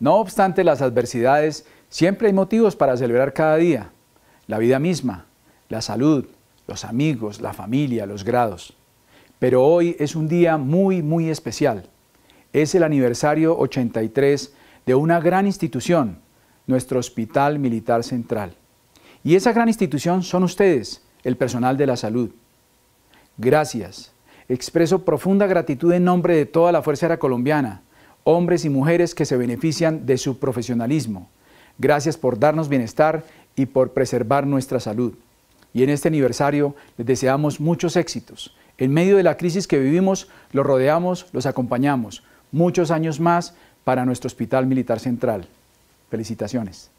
No obstante las adversidades, siempre hay motivos para celebrar cada día. La vida misma, la salud, los amigos, la familia, los grados. Pero hoy es un día muy, muy especial. Es el aniversario 83 de una gran institución, nuestro Hospital Militar Central. Y esa gran institución son ustedes, el personal de la salud. Gracias. Expreso profunda gratitud en nombre de toda la Fuerza Aérea Colombiana hombres y mujeres que se benefician de su profesionalismo. Gracias por darnos bienestar y por preservar nuestra salud. Y en este aniversario les deseamos muchos éxitos. En medio de la crisis que vivimos, los rodeamos, los acompañamos. Muchos años más para nuestro Hospital Militar Central. Felicitaciones.